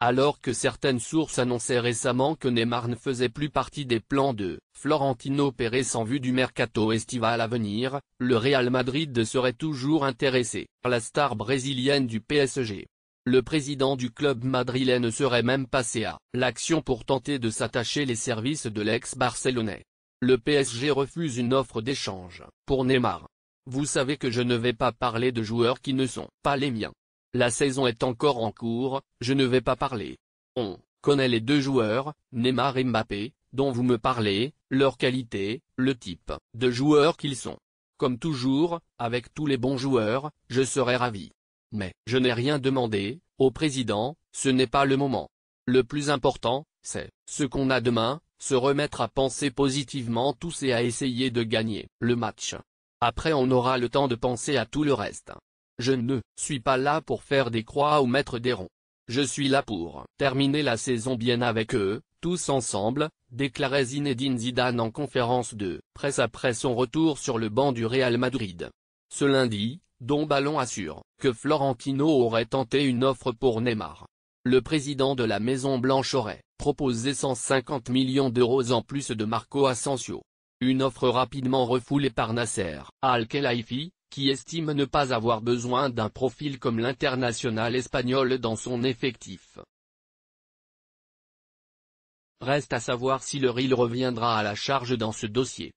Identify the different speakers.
Speaker 1: alors que certaines sources annonçaient récemment que Neymar ne faisait plus partie des plans de Florentino Pérez en vue du mercato estival à venir, le Real Madrid serait toujours intéressé par la star brésilienne du PSG. Le président du club madrilène serait même passé à l'action pour tenter de s'attacher les services de l'ex-barcelonais. Le PSG refuse une offre d'échange pour Neymar. Vous savez que je ne vais pas parler de joueurs qui ne sont pas les miens. La saison est encore en cours, je ne vais pas parler. On connaît les deux joueurs, Neymar et Mbappé, dont vous me parlez, leur qualité, le type de joueurs qu'ils sont. Comme toujours, avec tous les bons joueurs, je serai ravi. Mais je n'ai rien demandé, au président, ce n'est pas le moment. Le plus important, c'est ce qu'on a demain, se remettre à penser positivement tous et à essayer de gagner le match. Après on aura le temps de penser à tout le reste. Je ne suis pas là pour faire des croix ou mettre des ronds. Je suis là pour terminer la saison bien avec eux, tous ensemble, déclarait Zinedine Zidane en conférence de presse après son retour sur le banc du Real Madrid. Ce lundi, Don Ballon assure que Florentino aurait tenté une offre pour Neymar. Le président de la Maison Blanche aurait proposé 150 millions d'euros en plus de Marco Asensio. Une offre rapidement refoulée par Nasser Al-Khelaifi, qui estime ne pas avoir besoin d'un profil comme l'international espagnol dans son effectif. Reste à savoir si le RIL reviendra à la charge dans ce dossier.